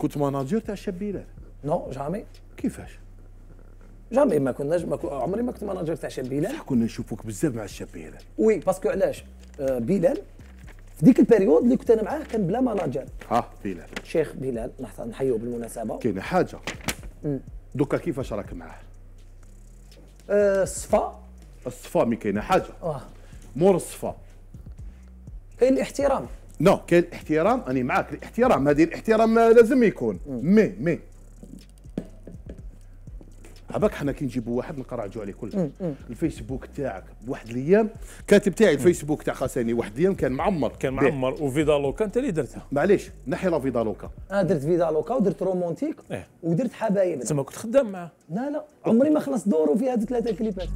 كنت مناجير تاع الشابيلات نو جامي كيفاش جامي ما كناش ما عمري ما كنت مناجير تاع شاب بلال صح كنا نشوفوك بزاف مع الشاب بلال وي باسكو علاش آه، بلال في ديك البيريود اللي كنت انا معاه كان بلا ماناجير ها بلال شيخ بلال نحيوه بالمناسبه كاينه حاجه دوكا كيفاش راك معاه آه الصفا الصفا مي كاينه حاجه آه. مور الصفا الاحترام نو كاين الاحترام راني معاك الاحترام هذه الاحترام لازم يكون مي مي هباك حنا كي نجيبوا واحد نقراجوا عليه كل الفيسبوك تاعك بواحد الايام كاتب تاعي الفيسبوك تاع خاساني واحد الايام كان معمر كان معمر وفيدا لوكا انت اللي درتها معليش نحي لا فيدا لوكا انا درت فيدا لوكا ودرت رومونتيك إيه. ودرت حبايب تسمى كنت خدام معاه لا لا عمري ما خلصت دوره في هذه ثلاثه كليبات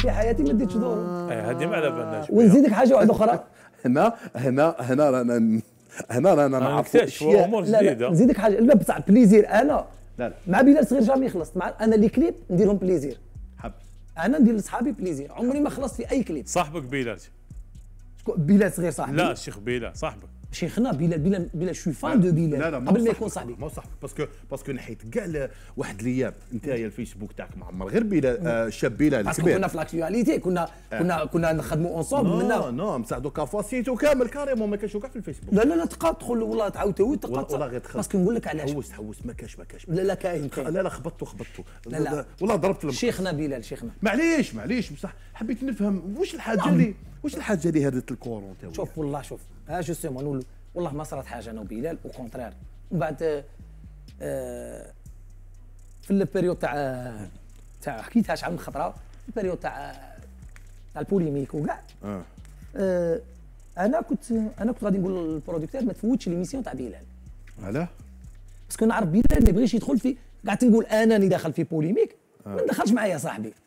في حياتي ما اديتش دور آه، هذه ما على بالناش ونزيدك حاجه واحده اخرى هنا هنا هنا رانا هنا رانا ما نعرفوا امور جديده نزيدك حاجه لا بصح بليزير انا لا لا مع بلال صغير جامي خلصت مع انا لي كليب نديرهم بليزير حب انا ندير لصحابي بليزير عمري ما خلصت في اي كليب صاحبك بلال بلال صغير صاحبي لا الشيخ بلال صاحبك شيخنا بلا بلا بلا شو فان دو بلا لا لا قبل ما يكون صاحبي ما صاحبي باسكو باسكو نحيت كاع واحد الايام انت يا الفيسبوك تاعك معمر غير بلا شاب بلا الكبير كنا في لاكتواليتي كنا كنا كنا نخدموا اونصومبل منا نو نو بصح دوكا فاسيتو كامل كاريمون ما كانش كاع في الفيسبوك لا لا لا تقا تقول والله تعاود تو تقا باسكو نقول لك علاش حوس حوس ما كاش ما كاش لا لا كاين لا لا خبطتو خبطتو والله ضربت شيخنا بلال شيخنا معليش معليش بصح حبيت نفهم واش الحاجه نعم. اللي واش الحاجه اللي هدت الكورون شوف والله شوف ها جوستومون نقول والله ما صارت حاجه انا وبلال وكونترير من بعد آه، آه، في البيريود تاع تاع حكيتها شحال من خطره البيريود تاع آه، تاع البوليميك وكاع انا كنت انا كنت غادي نقول للبروديكتور ما تفوتش ليميسيون تاع بلال علاه باسكو نعرف بلال ما يبغيش يدخل في قعدت نقول انا اللي داخل في بوليميك ما دخلش معايا صاحبي